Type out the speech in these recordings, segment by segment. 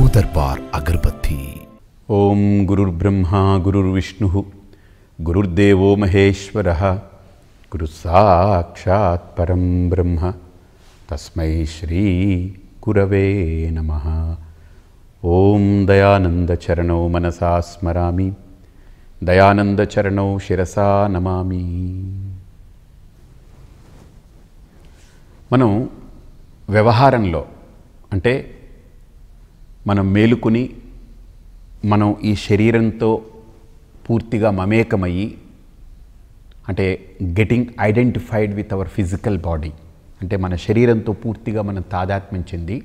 दाऊ दरबार अगरबत्ती ओम गुरुर्ब्रह्मा गुरुर्विष्णु गुरुर्देव महेश्वर गुरुसाक्षात् परम ब्रह्म तस्मै श्री गुरवे नमः ఓం దయానందచరణో మనసా స్మరామి దయానందచరణో శిరసా నమామి మనం వ్యవహారంలో అంటే మనం మేలుకుని మనం ఈ శరీరంతో పూర్తిగా మమేకమయ్యి అంటే getting identified with our physical body అంటే మన శరీరంతో పూర్తిగా మనం తాదాత్మ్యం చెంది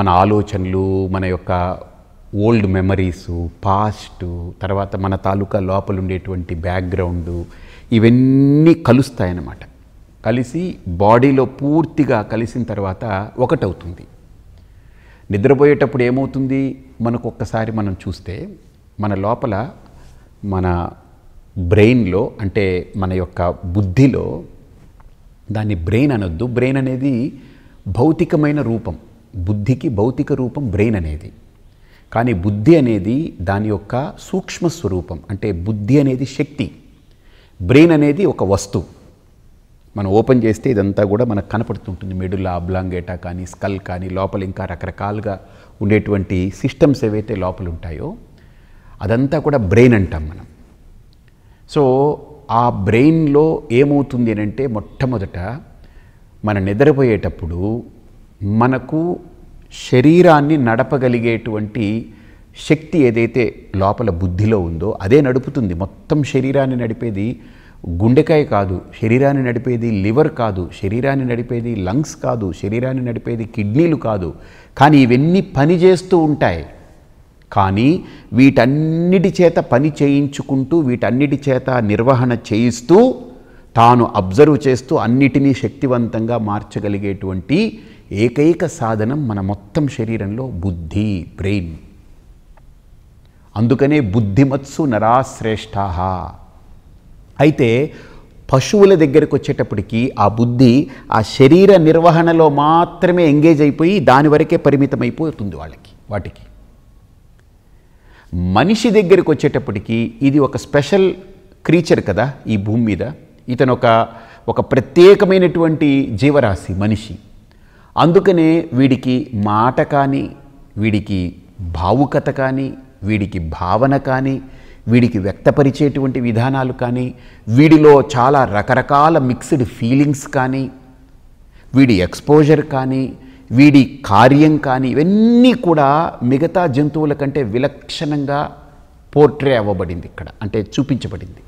మన ఆలోచనలు మన యొక్క ఓల్డ్ మెమరీసు పాస్ట్ తర్వాత మన తాలూకా లోపల ఉండేటువంటి బ్యాక్గ్రౌండు ఇవన్నీ కలుస్తాయన్నమాట కలిసి బాడీలో పూర్తిగా కలిసిన తర్వాత ఒకటవుతుంది నిద్రపోయేటప్పుడు ఏమవుతుంది మనకు ఒక్కసారి మనం చూస్తే మన లోపల మన బ్రెయిన్లో అంటే మన యొక్క బుద్ధిలో దాన్ని బ్రెయిన్ అనొద్దు బ్రెయిన్ అనేది భౌతికమైన రూపం బుద్ధికి భౌతిక రూపం బ్రెయిన్ అనేది కానీ బుద్ధి అనేది దాని యొక్క సూక్ష్మ స్వరూపం అంటే బుద్ధి అనేది శక్తి బ్రెయిన్ అనేది ఒక వస్తువు మనం ఓపెన్ చేస్తే ఇదంతా కూడా మనకు కనపడుతుంటుంది మెడుల అబ్లాంగేటా కానీ స్కల్ కానీ లోపల ఇంకా రకరకాలుగా ఉండేటువంటి సిస్టమ్స్ ఏవైతే లోపల ఉంటాయో అదంతా కూడా బ్రెయిన్ అంటాం మనం సో ఆ బ్రెయిన్లో ఏమవుతుంది అని అంటే మొట్టమొదట మన నిద్రపోయేటప్పుడు మనకు శరీరాన్ని నడపగలిగేటువంటి శక్తి ఏదైతే లోపల బుద్ధిలో ఉందో అదే నడుపుతుంది మొత్తం శరీరాన్ని నడిపేది గుండెకాయ కాదు శరీరాన్ని నడిపేది లివర్ కాదు శరీరాన్ని నడిపేది లంగ్స్ కాదు శరీరాన్ని నడిపేది కిడ్నీలు కాదు కానీ ఇవన్నీ పని చేస్తూ ఉంటాయి కానీ వీటన్నిటి చేత పని చేయించుకుంటూ వీటన్నిటి చేత నిర్వహణ చేయిస్తూ తాను అబ్జర్వ్ చేస్తూ అన్నిటినీ శక్తివంతంగా మార్చగలిగేటువంటి ఏకైక సాధనం మన మొత్తం శరీరంలో బుద్ధి బ్రెయిన్ అందుకనే బుద్ధిమత్సు నరాశ్రేష్ఠ అయితే పశువుల దగ్గరకు వచ్చేటప్పటికి ఆ బుద్ధి ఆ శరీర నిర్వహణలో మాత్రమే ఎంగేజ్ అయిపోయి దాని వరకే పరిమితం అయిపోతుంది వాళ్ళకి వాటికి మనిషి దగ్గరికి వచ్చేటప్పటికి ఇది ఒక స్పెషల్ క్రీచర్ కదా ఈ భూమి మీద ఇతను ఒక ఒక ప్రత్యేకమైనటువంటి జీవరాశి మనిషి అందుకనే వీడికి మాట కానీ వీడికి భావుకత కానీ వీడికి భావన కానీ వీడికి వ్యక్తపరిచేటువంటి విధానాలు కానీ వీడిలో చాలా రకరకాల మిక్స్డ్ ఫీలింగ్స్ కానీ వీడి ఎక్స్పోజర్ కానీ వీడి కార్యం కానీ ఇవన్నీ కూడా మిగతా జంతువుల కంటే విలక్షణంగా పోర్ట్రే అవ్వబడింది ఇక్కడ అంటే చూపించబడింది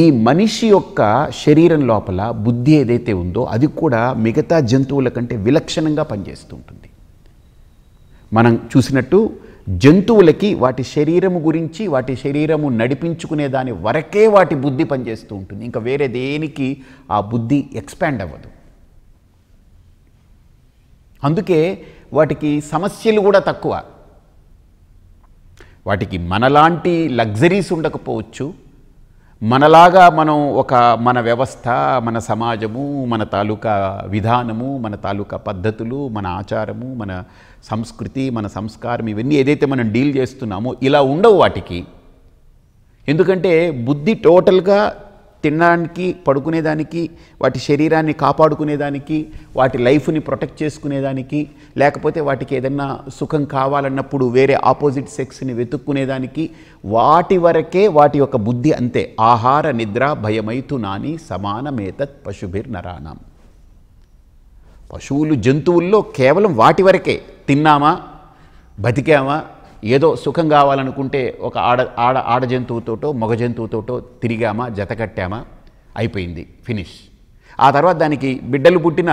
ఈ మనిషి యొక్క శరీరం లోపల బుద్ధి ఏదైతే ఉందో అది కూడా మిగతా జంతువుల కంటే విలక్షణంగా పనిచేస్తూ ఉంటుంది మనం చూసినట్టు జంతువులకి వాటి శరీరము గురించి వాటి శరీరము నడిపించుకునే దాని వరకే వాటి బుద్ధి పనిచేస్తూ ఉంటుంది ఇంకా వేరే దేనికి ఆ బుద్ధి ఎక్స్పాండ్ అవ్వదు అందుకే వాటికి సమస్యలు కూడా తక్కువ వాటికి మనలాంటి లగ్జరీస్ ఉండకపోవచ్చు మనలాగా మనం ఒక మన వ్యవస్థ మన సమాజము మన తాలూకా విధానము మన తాలూకా పద్ధతులు మన ఆచారము మన సంస్కృతి మన సంస్కారం ఇవన్నీ ఏదైతే మనం డీల్ చేస్తున్నామో ఇలా ఉండవు వాటికి ఎందుకంటే బుద్ధి టోటల్గా తినడానికి పడుకునేదానికి వాటి శరీరాన్ని కాపాడుకునేదానికి వాటి లైఫ్ని ప్రొటెక్ట్ చేసుకునేదానికి లేకపోతే వాటికి ఏదన్నా సుఖం కావాలన్నప్పుడు వేరే ఆపోజిట్ సెక్స్ని వెతుక్కునేదానికి వాటి వరకే వాటి యొక్క బుద్ధి అంతే ఆహార నిద్ర భయమైతు నాని సమానమేతత్ పశుభిర్ నరాణం పశువులు జంతువుల్లో కేవలం వాటి వరకే తిన్నామా బతికామా ఏదో సుఖం కావాలనుకుంటే ఒక ఆడ ఆడ ఆడ జంతువుతోటో మగ జంతువుతోటో తిరిగామా జతకట్టామా అయిపోయింది ఫినిష్ ఆ తర్వాత దానికి బిడ్డలు పుట్టిన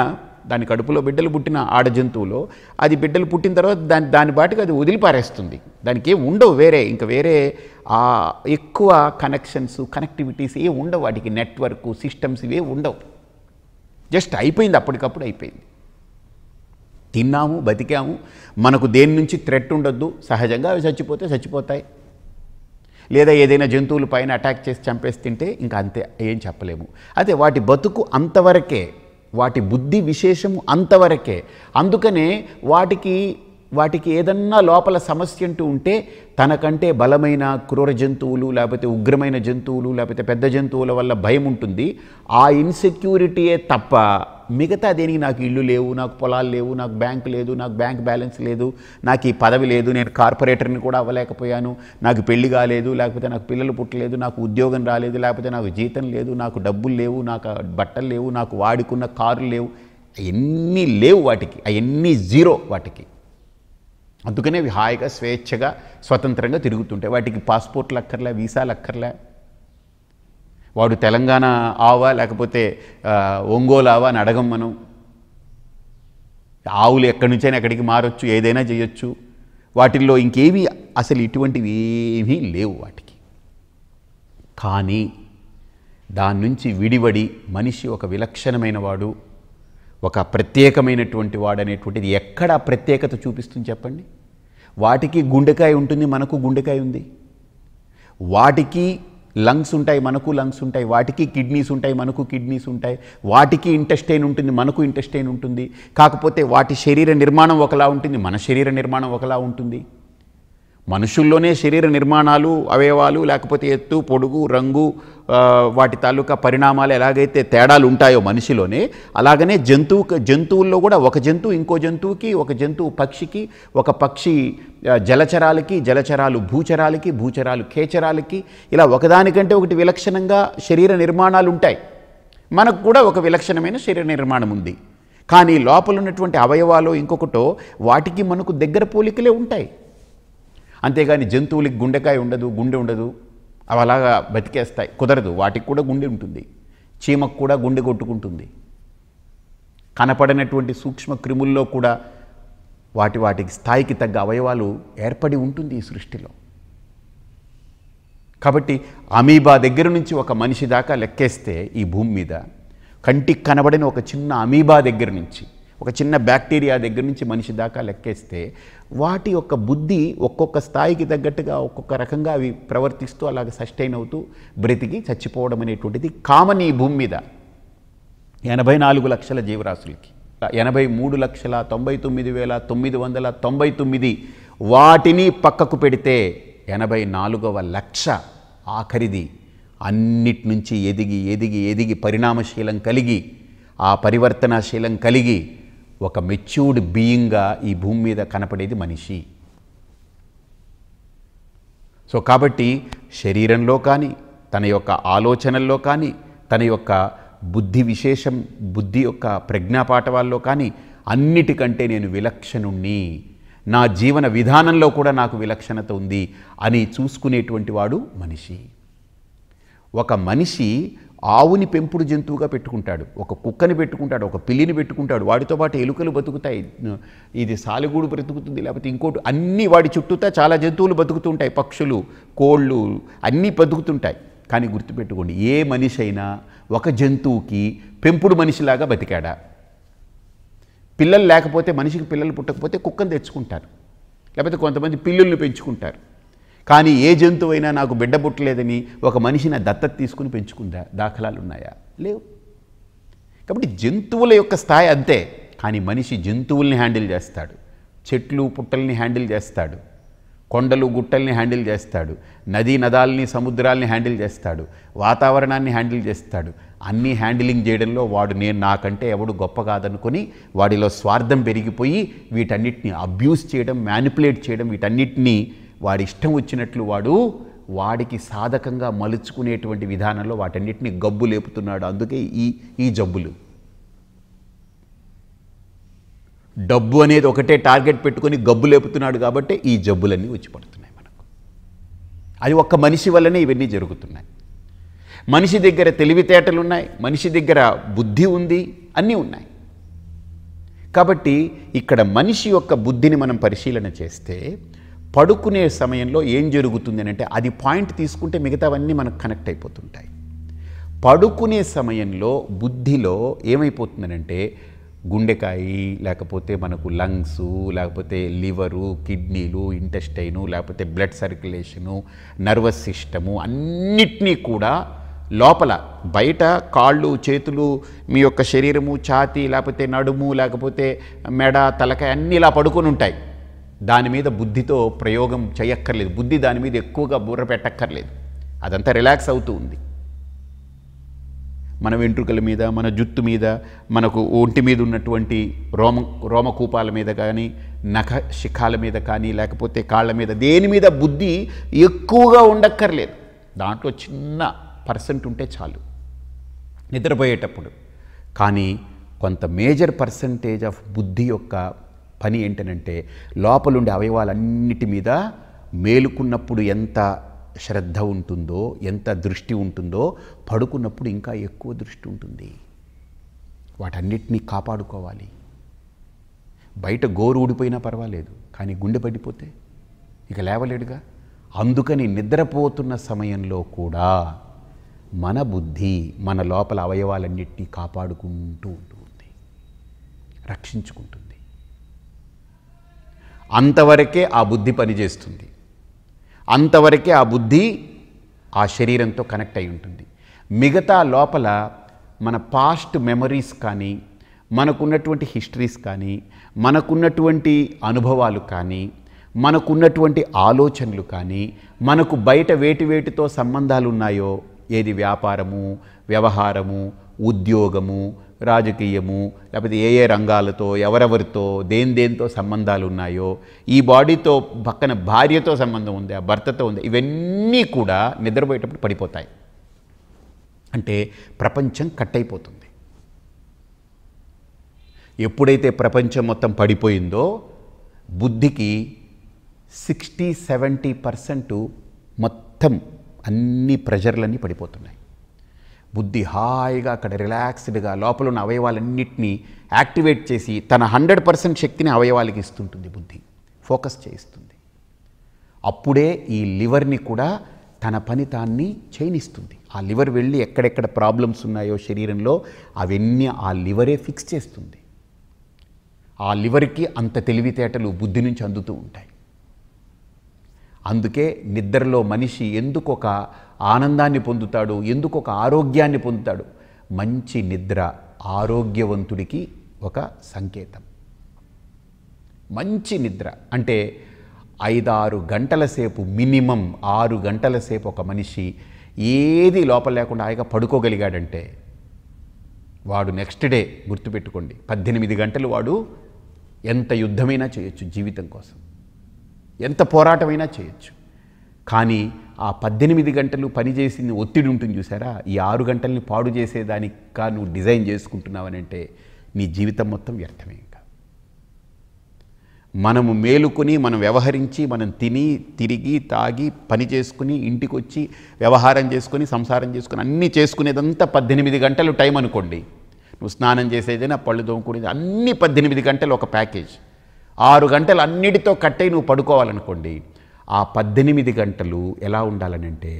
దాని కడుపులో బిడ్డలు పుట్టిన ఆడ జంతువులో అది బిడ్డలు పుట్టిన తర్వాత దాని దాని బాటికి అది వదిలిపారేస్తుంది దానికి ఏం ఉండవు వేరే ఇంకా వేరే ఎక్కువ కనెక్షన్స్ కనెక్టివిటీస్ ఏ ఉండవు వాటికి నెట్వర్క్ సిస్టమ్స్ ఇవే ఉండవు జస్ట్ అయిపోయింది అప్పటికప్పుడు అయిపోయింది తిన్నాము బతికాము మనకు దేని నుంచి థ్రెట్ ఉండొద్దు సహజంగా అవి చచ్చిపోతే చచ్చిపోతాయి లేదా ఏదైనా జంతువుల పైన అటాక్ చేసి చంపేసి తింటే ఇంకా అంతే ఏం చెప్పలేము అదే వాటి బతుకు అంతవరకే వాటి బుద్ధి విశేషము అంతవరకే అందుకనే వాటికి వాటికి ఏదన్నా లోపల సమస్య అంటూ ఉంటే తనకంటే బలమైన క్రూర జంతువులు లేకపోతే ఉగ్రమైన జంతువులు లేకపోతే పెద్ద జంతువుల వల్ల భయం ఉంటుంది ఆ ఇన్సెక్యూరిటీయే తప్ప మిగతా దేనికి నాకు ఇల్లు లేవు నాకు పొలాలు లేవు నాకు బ్యాంకు లేదు నాకు బ్యాంక్ బ్యాలెన్స్ లేదు నాకు ఈ పదవి లేదు నేను కార్పొరేటర్ని కూడా అవ్వలేకపోయాను నాకు పెళ్లి కాలేదు లేకపోతే నాకు పిల్లలు పుట్టలేదు నాకు ఉద్యోగం రాలేదు లేకపోతే నాకు జీతం లేదు నాకు డబ్బులు లేవు నాకు బట్టలు లేవు నాకు వాడుకున్న కార్లు లేవు అవన్నీ లేవు వాటికి అవన్నీ జీరో వాటికి అందుకనే అవి హాయిగా స్వేచ్ఛగా స్వతంత్రంగా తిరుగుతుంటాయి వాటికి పాస్పోర్ట్లు అక్కర్లే వీసాలు అక్కర్లే వాడు తెలంగాణ ఆవా లేకపోతే ఒంగోలు ఆవా అని అడగం మనం ఆవులు ఎక్కడి నుంచైనా ఎక్కడికి మారచ్చు ఏదైనా చేయొచ్చు వాటిల్లో ఇంకేవి అసలు ఇటువంటివి ఏమీ లేవు వాటికి కానీ దాని నుంచి విడివడి మనిషి ఒక విలక్షణమైన వాడు ఒక ప్రత్యేకమైనటువంటి వాడు అనేటువంటిది ఎక్కడ ప్రత్యేకత చూపిస్తుంది చెప్పండి వాటికి గుండెకాయ ఉంటుంది మనకు గుండెకాయ ఉంది వాటికి లంగ్స్ ఉంటాయి మనకు లంగ్స్ ఉంటాయి వాటికి కిడ్నీస్ ఉంటాయి మనకు కిడ్నీస్ ఉంటాయి వాటికి ఇంటెస్టైన్ ఉంటుంది మనకు ఇంటెస్టైన్ ఉంటుంది కాకపోతే వాటి శరీర నిర్మాణం ఒకలా ఉంటుంది మన శరీర నిర్మాణం ఒకలా ఉంటుంది మనుషుల్లోనే శరీర నిర్మాణాలు అవయవాలు లేకపోతే ఎత్తు పొడుగు రంగు వాటి తాలూకా పరిణామాలు ఎలాగైతే తేడాలు ఉంటాయో మనిషిలోనే అలాగనే జంతువు జంతువుల్లో కూడా ఒక జంతువు ఇంకో జంతువుకి ఒక జంతువు పక్షికి ఒక పక్షి జలచరాలకి జలచరాలు భూచరాలకి భూచరాలు ఖేచరాలకి ఇలా ఒకదానికంటే ఒకటి విలక్షణంగా శరీర నిర్మాణాలు ఉంటాయి మనకు కూడా ఒక విలక్షణమైన శరీర నిర్మాణం ఉంది కానీ లోపల ఉన్నటువంటి అవయవాలు ఇంకొకటో వాటికి మనకు దగ్గర పోలికలే ఉంటాయి అంతేగాని జంతువులకి గుండెకాయ ఉండదు గుండె ఉండదు అవి అలాగా బతికేస్తాయి కుదరదు వాటికి కూడా గుండె ఉంటుంది చీమకు కూడా గుండె కొట్టుకుంటుంది కనపడినటువంటి సూక్ష్మ క్రిముల్లో కూడా వాటి వాటికి స్థాయికి తగ్గ అవయవాలు ఏర్పడి ఉంటుంది ఈ సృష్టిలో కాబట్టి అమీబా దగ్గర నుంచి ఒక మనిషి దాకా లెక్కేస్తే ఈ భూమి మీద కంటికి కనబడిన ఒక చిన్న అమీబా దగ్గర నుంచి ఒక చిన్న బ్యాక్టీరియా దగ్గర నుంచి మనిషి దాకా లెక్కేస్తే వాటి యొక్క బుద్ధి ఒక్కొక్క స్థాయికి తగ్గట్టుగా ఒక్కొక్క రకంగా అవి ప్రవర్తిస్తూ అలాగ సస్టైన్ అవుతూ బ్రతికి చచ్చిపోవడం అనేటువంటిది కామన్ ఈ భూమి మీద ఎనభై నాలుగు లక్షల జీవరాశులకి ఎనభై మూడు లక్షల తొంభై తొమ్మిది వేల తొమ్మిది వందల తొంభై తొమ్మిది వాటిని పక్కకు పెడితే ఎనభై నాలుగవ లక్ష ఆఖరిది అన్నిటి నుంచి ఎదిగి ఎదిగి ఎదిగి పరిణామశీలం కలిగి ఆ పరివర్తనశీలం కలిగి ఒక మెచ్యూర్డ్ బీయింగ్గా ఈ భూమి మీద కనపడేది మనిషి సో కాబట్టి శరీరంలో కానీ తన యొక్క ఆలోచనల్లో కానీ తన యొక్క బుద్ధి విశేషం బుద్ధి యొక్క ప్రజ్ఞాపాఠవాల్లో కానీ అన్నిటికంటే నేను విలక్షణుణ్ణి నా జీవన విధానంలో కూడా నాకు విలక్షణత ఉంది అని చూసుకునేటువంటి వాడు మనిషి ఒక మనిషి ఆవుని పెంపుడు జంతువుగా పెట్టుకుంటాడు ఒక కుక్కని పెట్టుకుంటాడు ఒక పిల్లిని పెట్టుకుంటాడు వాడితో పాటు ఎలుకలు బతుకుతాయి ఇది సాలిగూడు బ్రతుకుతుంది లేకపోతే ఇంకోటి అన్నీ వాడి చుట్టూతా చాలా జంతువులు బతుకుతుంటాయి పక్షులు కోళ్ళు అన్నీ బతుకుతుంటాయి కానీ గుర్తుపెట్టుకోండి ఏ మనిషి అయినా ఒక జంతువుకి పెంపుడు మనిషిలాగా బతికాడా పిల్లలు లేకపోతే మనిషికి పిల్లలు పుట్టకపోతే కుక్కను తెచ్చుకుంటారు లేకపోతే కొంతమంది పిల్లుల్ని పెంచుకుంటారు కానీ ఏ జంతువైనా నాకు బిడ్డ పుట్టలేదని ఒక మనిషిని దత్తత తీసుకుని పెంచుకుందా దాఖలాలు ఉన్నాయా లేవు కాబట్టి జంతువుల యొక్క స్థాయి అంతే కానీ మనిషి జంతువుల్ని హ్యాండిల్ చేస్తాడు చెట్లు పుట్టల్ని హ్యాండిల్ చేస్తాడు కొండలు గుట్టల్ని హ్యాండిల్ చేస్తాడు నదీ నదాల్ని సముద్రాల్ని హ్యాండిల్ చేస్తాడు వాతావరణాన్ని హ్యాండిల్ చేస్తాడు అన్నీ హ్యాండిలింగ్ చేయడంలో వాడు నేను నాకంటే ఎవడు గొప్ప కాదనుకొని వాడిలో స్వార్థం పెరిగిపోయి వీటన్నిటిని అబ్యూస్ చేయడం మ్యానిపులేట్ చేయడం వీటన్నిటినీ వాడి ఇష్టం వచ్చినట్లు వాడు వాడికి సాధకంగా మలుచుకునేటువంటి విధానంలో వాటన్నిటిని గబ్బు లేపుతున్నాడు అందుకే ఈ ఈ జబ్బులు డబ్బు అనేది ఒకటే టార్గెట్ పెట్టుకొని గబ్బు లేపుతున్నాడు కాబట్టి ఈ జబ్బులన్నీ వచ్చి పడుతున్నాయి మనకు అది ఒక్క మనిషి వల్లనే ఇవన్నీ జరుగుతున్నాయి మనిషి దగ్గర తెలివితేటలు ఉన్నాయి మనిషి దగ్గర బుద్ధి ఉంది అన్నీ ఉన్నాయి కాబట్టి ఇక్కడ మనిషి యొక్క బుద్ధిని మనం పరిశీలన చేస్తే పడుకునే సమయంలో ఏం జరుగుతుంది అని అంటే అది పాయింట్ తీసుకుంటే మిగతావన్నీ మనకు కనెక్ట్ అయిపోతుంటాయి పడుకునే సమయంలో బుద్ధిలో ఏమైపోతుందనంటే గుండెకాయి లేకపోతే మనకు లంగ్స్ లేకపోతే లివరు కిడ్నీలు ఇంటెస్టైను లేకపోతే బ్లడ్ సర్క్యులేషను నర్వస్ సిస్టము అన్నిటినీ కూడా లోపల బయట కాళ్ళు చేతులు మీ యొక్క శరీరము ఛాతి లేకపోతే నడుము లేకపోతే మెడ తలకాయ అన్నీ ఇలా పడుకొని ఉంటాయి దాని మీద బుద్ధితో ప్రయోగం చేయక్కర్లేదు బుద్ధి దాని మీద ఎక్కువగా బుర్ర పెట్టక్కర్లేదు అదంతా రిలాక్స్ అవుతూ ఉంది మన వెంట్రుకల మీద మన జుత్తు మీద మనకు ఒంటి మీద ఉన్నటువంటి రోమ రోమకూపాల మీద కానీ నఖ శిఖాల మీద కానీ లేకపోతే కాళ్ళ మీద దేని మీద బుద్ధి ఎక్కువగా ఉండక్కర్లేదు దాంట్లో చిన్న పర్సెంట్ ఉంటే చాలు నిద్రపోయేటప్పుడు కానీ కొంత మేజర్ పర్సంటేజ్ ఆఫ్ బుద్ధి యొక్క పని ఏంటనంటే లోపలుండే అవయవాలన్నిటి మీద మేలుకున్నప్పుడు ఎంత శ్రద్ధ ఉంటుందో ఎంత దృష్టి ఉంటుందో పడుకున్నప్పుడు ఇంకా ఎక్కువ దృష్టి ఉంటుంది వాటన్నిటినీ కాపాడుకోవాలి బయట గోరు ఊడిపోయినా పర్వాలేదు కానీ గుండె పడిపోతే ఇక లేవలేడుగా అందుకని నిద్రపోతున్న సమయంలో కూడా మన బుద్ధి మన లోపల అవయవాలన్నింటినీ కాపాడుకుంటూ ఉంటుంది రక్షించుకుంటుంది అంతవరకే ఆ బుద్ధి పనిచేస్తుంది అంతవరకే ఆ బుద్ధి ఆ శరీరంతో కనెక్ట్ అయి ఉంటుంది మిగతా లోపల మన పాస్ట్ మెమరీస్ కానీ మనకున్నటువంటి హిస్టరీస్ కానీ మనకున్నటువంటి అనుభవాలు కానీ మనకున్నటువంటి ఆలోచనలు కానీ మనకు బయట వేటి వేటితో సంబంధాలు ఉన్నాయో ఏది వ్యాపారము వ్యవహారము ఉద్యోగము రాజకీయము లేకపోతే ఏ ఏ రంగాలతో ఎవరెవరితో దేని దేనితో సంబంధాలు ఉన్నాయో ఈ బాడీతో పక్కన భార్యతో సంబంధం ఉంది ఆ భర్తతో ఉంది ఇవన్నీ కూడా నిద్రపోయేటప్పుడు పడిపోతాయి అంటే ప్రపంచం కట్ అయిపోతుంది ఎప్పుడైతే ప్రపంచం మొత్తం పడిపోయిందో బుద్ధికి సిక్స్టీ సెవెంటీ పర్సెంట్ మొత్తం అన్ని ప్రెజర్లన్నీ పడిపోతున్నాయి బుద్ధి హాయిగా అక్కడ రిలాక్స్డ్గా లోపల ఉన్న అవయవాలన్నింటినీ యాక్టివేట్ చేసి తన హండ్రెడ్ పర్సెంట్ శక్తిని అవయవాలకి ఇస్తుంటుంది బుద్ధి ఫోకస్ చేయిస్తుంది అప్పుడే ఈ లివర్ని కూడా తన పని తాన్ని ఆ లివర్ వెళ్ళి ఎక్కడెక్కడ ప్రాబ్లమ్స్ ఉన్నాయో శరీరంలో అవన్నీ ఆ లివరే ఫిక్స్ చేస్తుంది ఆ లివర్కి అంత తెలివితేటలు బుద్ధి నుంచి అందుతూ ఉంటాయి అందుకే నిద్రలో మనిషి ఎందుకొక ఆనందాన్ని పొందుతాడు ఎందుకొక ఆరోగ్యాన్ని పొందుతాడు మంచి నిద్ర ఆరోగ్యవంతుడికి ఒక సంకేతం మంచి నిద్ర అంటే ఐదారు గంటల సేపు మినిమం ఆరు గంటల సేపు ఒక మనిషి ఏది లోపల లేకుండా ఆయన పడుకోగలిగాడంటే వాడు నెక్స్ట్ డే గుర్తుపెట్టుకోండి పద్దెనిమిది గంటలు వాడు ఎంత యుద్ధమైనా చేయొచ్చు జీవితం కోసం ఎంత పోరాటమైనా చేయొచ్చు కానీ ఆ పద్దెనిమిది గంటలు పనిచేసింది ఒత్తిడి ఉంటుంది చూసారా ఈ ఆరు గంటల్ని పాడు చేసేదానికా నువ్వు డిజైన్ చేసుకుంటున్నావనంటే నీ జీవితం మొత్తం వ్యర్థమే ఇంకా మనము మేలుకొని మనం వ్యవహరించి మనం తిని తిరిగి తాగి పని చేసుకుని ఇంటికి వచ్చి వ్యవహారం చేసుకుని సంసారం చేసుకుని అన్నీ చేసుకునేదంతా పద్దెనిమిది గంటలు టైం అనుకోండి నువ్వు స్నానం చేసేదైనా పళ్ళు తోముకునేది అన్నీ పద్దెనిమిది గంటలు ఒక ప్యాకేజ్ ఆరు గంటలు అన్నిటితో కట్టే నువ్వు పడుకోవాలనుకోండి ఆ పద్దెనిమిది గంటలు ఎలా ఉండాలనంటే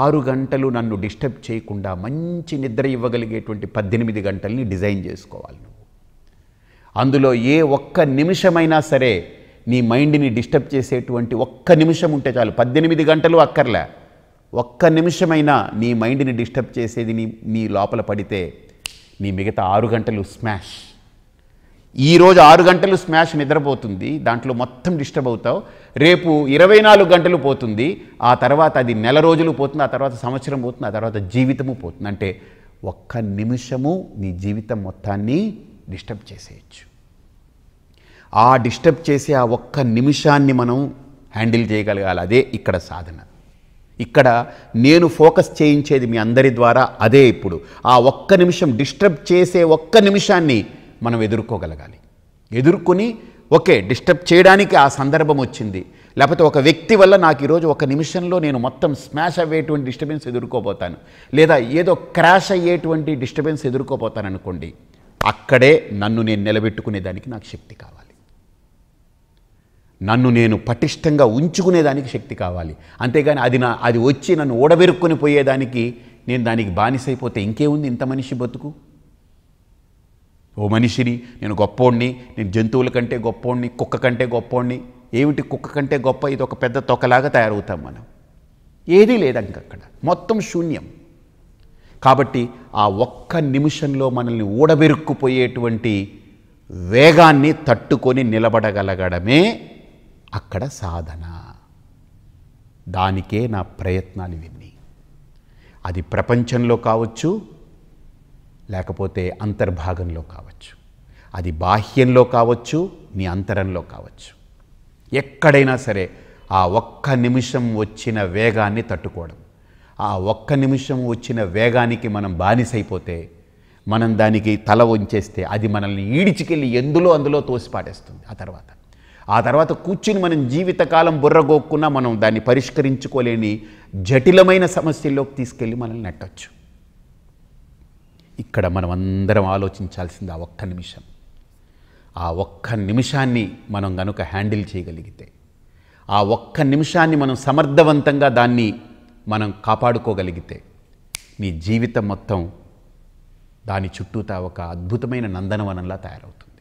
ఆరు గంటలు నన్ను డిస్టర్బ్ చేయకుండా మంచి నిద్ర ఇవ్వగలిగేటువంటి పద్దెనిమిది గంటల్ని డిజైన్ చేసుకోవాలి నువ్వు అందులో ఏ ఒక్క నిమిషమైనా సరే నీ మైండ్ని డిస్టర్బ్ చేసేటువంటి ఒక్క నిమిషం ఉంటే చాలు పద్దెనిమిది గంటలు అక్కర్లే ఒక్క నిమిషమైనా నీ మైండ్ని డిస్టర్బ్ చేసేది నీ నీ లోపల పడితే నీ మిగతా ఆరు గంటలు స్మాష్ ఈరోజు ఆరు గంటలు స్మాష్ నిద్రపోతుంది దాంట్లో మొత్తం డిస్టర్బ్ అవుతావు రేపు ఇరవై నాలుగు గంటలు పోతుంది ఆ తర్వాత అది నెల రోజులు పోతుంది ఆ తర్వాత సంవత్సరం పోతుంది ఆ తర్వాత జీవితము పోతుంది అంటే ఒక్క నిమిషము నీ జీవితం మొత్తాన్ని డిస్టర్బ్ చేసేయచ్చు ఆ డిస్టర్బ్ చేసే ఆ ఒక్క నిమిషాన్ని మనం హ్యాండిల్ చేయగలగాలి అదే ఇక్కడ సాధన ఇక్కడ నేను ఫోకస్ చేయించేది మీ అందరి ద్వారా అదే ఇప్పుడు ఆ ఒక్క నిమిషం డిస్టర్బ్ చేసే ఒక్క నిమిషాన్ని మనం ఎదుర్కోగలగాలి ఎదుర్కొని ఓకే డిస్టర్బ్ చేయడానికి ఆ సందర్భం వచ్చింది లేకపోతే ఒక వ్యక్తి వల్ల నాకు ఈరోజు ఒక నిమిషంలో నేను మొత్తం స్మాష్ అయ్యేటువంటి డిస్టర్బెన్స్ ఎదుర్కోబోతాను లేదా ఏదో క్రాష్ అయ్యేటువంటి డిస్టర్బెన్స్ ఎదుర్కోబోతాను అనుకోండి అక్కడే నన్ను నేను నిలబెట్టుకునేదానికి నాకు శక్తి కావాలి నన్ను నేను పటిష్టంగా ఉంచుకునేదానికి శక్తి కావాలి అంతేగాని అది నా అది వచ్చి నన్ను ఓడబెరుక్కొని పోయేదానికి నేను దానికి బానిసైపోతే ఇంకేముంది ఇంత మనిషి బతుకు ఓ మనిషిని నేను గొప్పోడిని నేను జంతువుల కంటే గొప్పోడిని కుక్క కంటే గొప్పోడిని ఏమిటి కుక్క కంటే గొప్ప ఇది ఒక పెద్ద తొక్కలాగా తయారవుతాం మనం ఏదీ లేదంక అక్కడ మొత్తం శూన్యం కాబట్టి ఆ ఒక్క నిమిషంలో మనల్ని ఊడబెరుక్కుపోయేటువంటి వేగాన్ని తట్టుకొని నిలబడగలగడమే అక్కడ సాధన దానికే నా ప్రయత్నాలు విన్నీ అది ప్రపంచంలో కావచ్చు లేకపోతే అంతర్భాగంలో కావచ్చు అది బాహ్యంలో కావచ్చు నీ అంతరంలో కావచ్చు ఎక్కడైనా సరే ఆ ఒక్క నిమిషం వచ్చిన వేగాన్ని తట్టుకోవడం ఆ ఒక్క నిమిషం వచ్చిన వేగానికి మనం బానిసైపోతే మనం దానికి తల ఉంచేస్తే అది మనల్ని ఈడిచికెళ్ళి ఎందులో అందులో తోసిపాడేస్తుంది ఆ తర్వాత ఆ తర్వాత కూర్చుని మనం జీవితకాలం బుర్రగోక్కున్నా మనం దాన్ని పరిష్కరించుకోలేని జటిలమైన సమస్యల్లోకి తీసుకెళ్ళి మనల్ని నెట్టచ్చు ఇక్కడ మనం అందరం ఆలోచించాల్సింది ఆ ఒక్క నిమిషం ఆ ఒక్క నిమిషాన్ని మనం గనుక హ్యాండిల్ చేయగలిగితే ఆ ఒక్క నిమిషాన్ని మనం సమర్థవంతంగా దాన్ని మనం కాపాడుకోగలిగితే నీ జీవితం మొత్తం దాని చుట్టూతా ఒక అద్భుతమైన నందనవనంలా తయారవుతుంది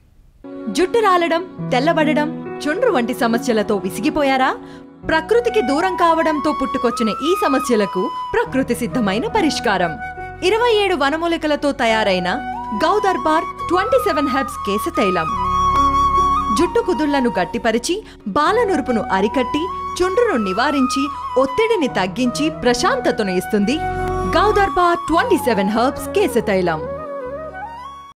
జుట్టు రాలడం తెల్లబడడం చుండ్రు వంటి సమస్యలతో విసిగిపోయారా ప్రకృతికి దూరం కావడంతో పుట్టుకొచ్చిన ఈ సమస్యలకు ప్రకృతి సిద్ధమైన పరిష్కారం ఇరవై ఏడు వనమూలికలతో తయారైన గౌదర్బార్ ట్వంటీ సెవెన్ హెబ్స్ కేశ తైలం జుట్టు కుదుళ్లను గట్టిపరిచి బాలనురుపును అరికట్టి చుండ్రును నివారించి ఒత్తిడిని తగ్గించి ప్రశాంతతను ఇస్తుంది గౌదర్బార్ ట్వంటీ సెవెన్ హెర్బ్స్ కేశ తైలం